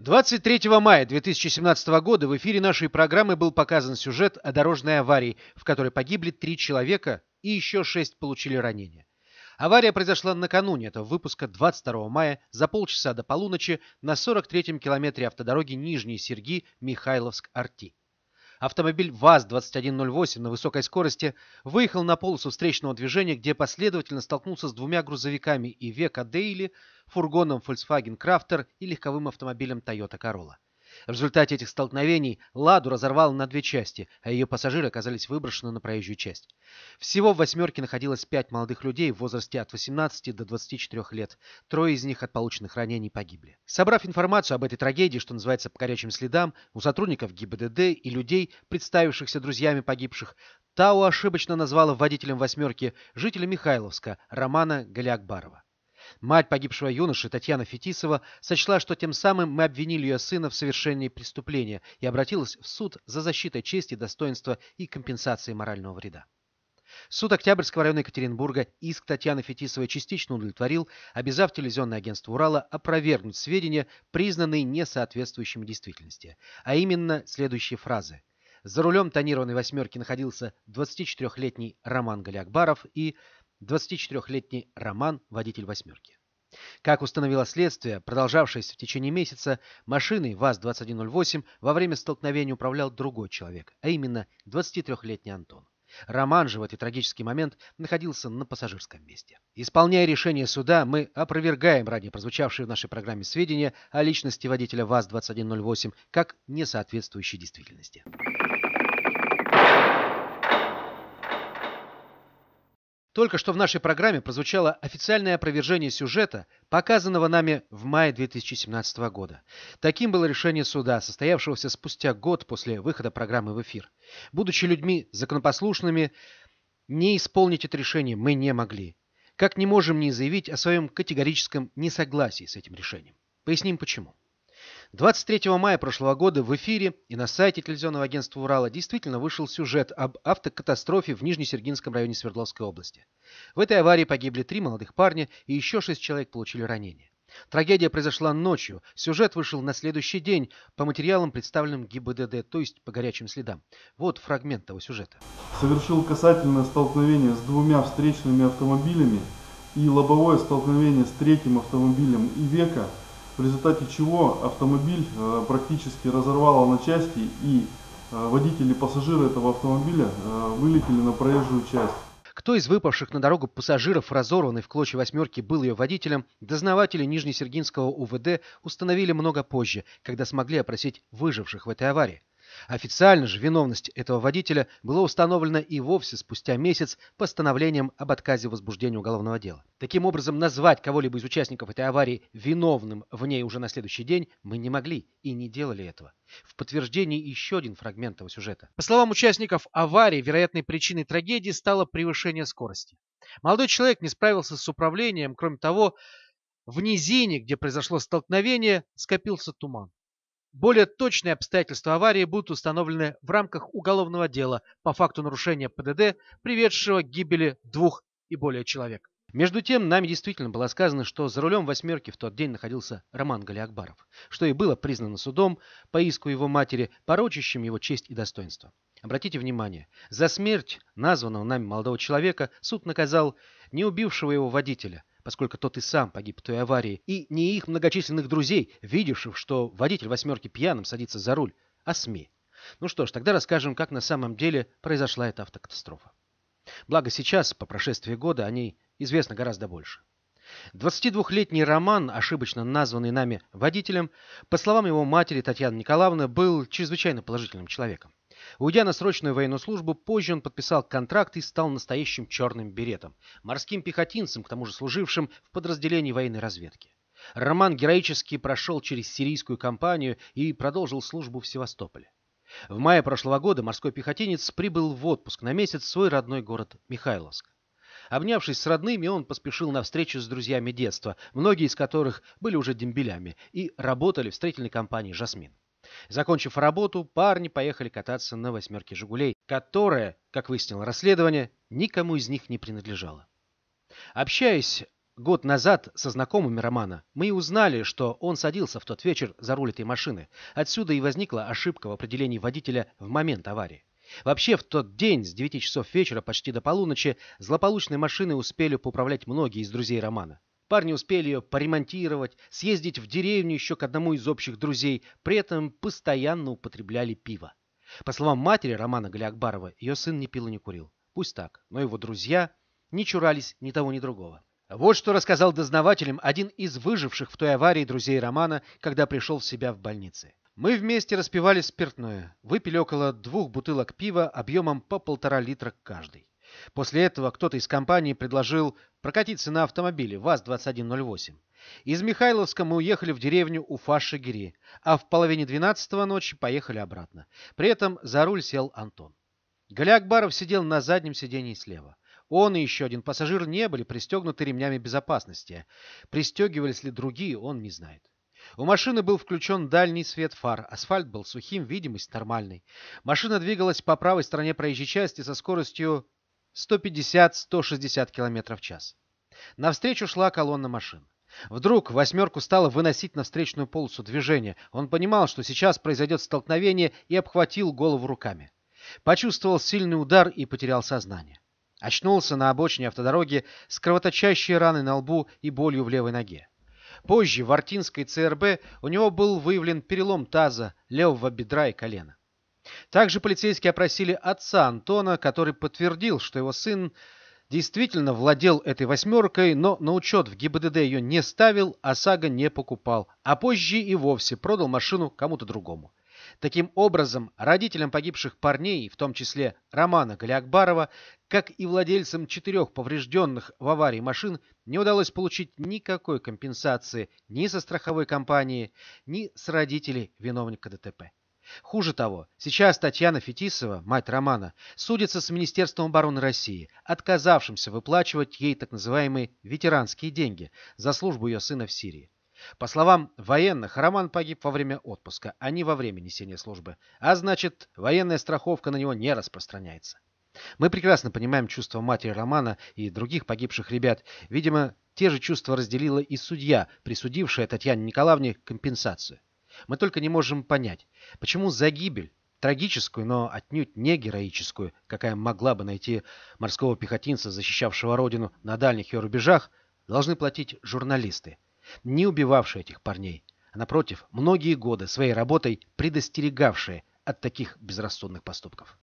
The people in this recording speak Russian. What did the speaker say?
23 мая 2017 года в эфире нашей программы был показан сюжет о дорожной аварии, в которой погибли три человека и еще шесть получили ранения. Авария произошла накануне этого выпуска 22 мая за полчаса до полуночи на 43-м километре автодороги Нижние Серги Михайловск-Арти. Автомобиль ВАЗ-2108 на высокой скорости выехал на полосу встречного движения, где последовательно столкнулся с двумя грузовиками и Века Дейли, фургоном Volkswagen Crafter и легковым автомобилем Toyota Corolla. В результате этих столкновений «Ладу» разорвало на две части, а ее пассажиры оказались выброшены на проезжую часть. Всего в «восьмерке» находилось пять молодых людей в возрасте от 18 до 24 лет. Трое из них от полученных ранений погибли. Собрав информацию об этой трагедии, что называется по горячим следам, у сотрудников ГИБДД и людей, представившихся друзьями погибших, Тау ошибочно назвала водителем «восьмерки» жителя Михайловска Романа Галиакбарова. Мать погибшего юноши, Татьяна Фетисова, сочла, что тем самым мы обвинили ее сына в совершении преступления и обратилась в суд за защитой чести, достоинства и компенсацией морального вреда. Суд Октябрьского района Екатеринбурга иск Татьяны Фетисовой частично удовлетворил, обязав телевизионное агентство «Урала» опровергнуть сведения, признанные несоответствующими действительности, а именно следующие фразы. За рулем тонированной «восьмерки» находился 24-летний Роман Галиакбаров и 24-летний Роман, водитель «восьмерки». Как установило следствие, продолжавшееся в течение месяца, машиной ВАЗ-2108 во время столкновения управлял другой человек, а именно 23-летний Антон. Роман же в этот трагический момент находился на пассажирском месте. Исполняя решение суда, мы опровергаем ранее прозвучавшие в нашей программе сведения о личности водителя ВАЗ-2108 как несоответствующей действительности. Только что в нашей программе прозвучало официальное опровержение сюжета, показанного нами в мае 2017 года. Таким было решение суда, состоявшегося спустя год после выхода программы в эфир. Будучи людьми законопослушными, не исполнить это решение мы не могли. Как не можем не заявить о своем категорическом несогласии с этим решением. Поясним почему. 23 мая прошлого года в эфире и на сайте телевизионного агентства «Урала» действительно вышел сюжет об автокатастрофе в Нижнесергинском районе Свердловской области. В этой аварии погибли три молодых парня и еще шесть человек получили ранения. Трагедия произошла ночью. Сюжет вышел на следующий день по материалам, представленным ГИБДД, то есть по горячим следам. Вот фрагмент того сюжета. Совершил касательное столкновение с двумя встречными автомобилями и лобовое столкновение с третьим автомобилем Ивека – в результате чего автомобиль э, практически разорвало на части и э, водители пассажиры этого автомобиля э, вылетели на проезжую часть. Кто из выпавших на дорогу пассажиров, разорванной в клочья восьмерки, был ее водителем, дознаватели Нижнесергинского УВД установили много позже, когда смогли опросить выживших в этой аварии. Официально же виновность этого водителя была установлена и вовсе спустя месяц постановлением об отказе возбуждения уголовного дела. Таким образом, назвать кого-либо из участников этой аварии виновным в ней уже на следующий день мы не могли и не делали этого. В подтверждении еще один фрагмент этого сюжета. По словам участников аварии, вероятной причиной трагедии стало превышение скорости. Молодой человек не справился с управлением, кроме того, в низине, где произошло столкновение, скопился туман. Более точные обстоятельства аварии будут установлены в рамках уголовного дела по факту нарушения ПДД, приведшего к гибели двух и более человек. Между тем, нами действительно было сказано, что за рулем «восьмерки» в тот день находился Роман Галиакбаров, что и было признано судом по иску его матери, порочащим его честь и достоинство. Обратите внимание, за смерть названного нами молодого человека суд наказал не убившего его водителя, поскольку тот и сам погиб в той аварии, и не их многочисленных друзей, видевших, что водитель «восьмерки» пьяным садится за руль, а СМИ. Ну что ж, тогда расскажем, как на самом деле произошла эта автокатастрофа. Благо сейчас, по прошествии года, о ней известно гораздо больше. 22-летний Роман, ошибочно названный нами водителем, по словам его матери Татьяны Николаевны, был чрезвычайно положительным человеком. Уйдя на срочную военную службу, позже он подписал контракт и стал настоящим черным беретом, морским пехотинцем, к тому же служившим в подразделении военной разведки. Роман героически прошел через сирийскую кампанию и продолжил службу в Севастополе. В мае прошлого года морской пехотинец прибыл в отпуск на месяц в свой родной город Михайловск. Обнявшись с родными, он поспешил на встречу с друзьями детства, многие из которых были уже дембелями и работали в строительной компании «Жасмин». Закончив работу, парни поехали кататься на восьмерке «Жигулей», которая, как выяснило расследование, никому из них не принадлежала. Общаясь год назад со знакомыми Романа, мы и узнали, что он садился в тот вечер за руль этой машины. Отсюда и возникла ошибка в определении водителя в момент аварии. Вообще, в тот день, с 9 часов вечера почти до полуночи, злополучной машины успели поуправлять многие из друзей Романа. Парни успели ее поремонтировать, съездить в деревню еще к одному из общих друзей, при этом постоянно употребляли пиво. По словам матери Романа Галиакбарова, ее сын не пил и не курил. Пусть так, но его друзья не чурались ни того, ни другого. Вот что рассказал дознавателям один из выживших в той аварии друзей Романа, когда пришел в себя в больнице. Мы вместе распивали спиртное, выпили около двух бутылок пива объемом по полтора литра каждый. После этого кто-то из компании предложил прокатиться на автомобиле ВАЗ-2108. Из Михайловска мы уехали в деревню Уфа-Шигири, а в половине двенадцатого ночи поехали обратно. При этом за руль сел Антон. Галя Акбаров сидел на заднем сидении слева. Он и еще один пассажир не были пристегнуты ремнями безопасности. Пристегивались ли другие, он не знает. У машины был включен дальний свет фар, асфальт был сухим, видимость нормальной. Машина двигалась по правой стороне проезжей части со скоростью 150-160 км в час. Навстречу шла колонна машин. Вдруг «восьмерку» стало выносить на встречную полосу движения. Он понимал, что сейчас произойдет столкновение, и обхватил голову руками. Почувствовал сильный удар и потерял сознание. Очнулся на обочине автодороги с кровоточащей раной на лбу и болью в левой ноге. Позже в Артинской ЦРБ у него был выявлен перелом таза, левого бедра и колена. Также полицейские опросили отца Антона, который подтвердил, что его сын действительно владел этой восьмеркой, но на учет в ГИБДД ее не ставил, а САГА не покупал, а позже и вовсе продал машину кому-то другому. Таким образом, родителям погибших парней, в том числе Романа Галиакбарова, как и владельцам четырех поврежденных в аварии машин, не удалось получить никакой компенсации ни со страховой компании, ни с родителей виновника ДТП. Хуже того, сейчас Татьяна Фетисова, мать Романа, судится с Министерством обороны России, отказавшимся выплачивать ей так называемые ветеранские деньги за службу ее сына в Сирии. По словам военных, Роман погиб во время отпуска, а не во время несения службы, а значит, военная страховка на него не распространяется. Мы прекрасно понимаем чувства матери Романа и других погибших ребят. Видимо, те же чувства разделила и судья, присудившая Татьяне Николаевне компенсацию. Мы только не можем понять, почему за гибель, трагическую, но отнюдь не героическую, какая могла бы найти морского пехотинца, защищавшего родину на дальних ее рубежах, должны платить журналисты, не убивавшие этих парней, а напротив, многие годы своей работой предостерегавшие от таких безрассудных поступков.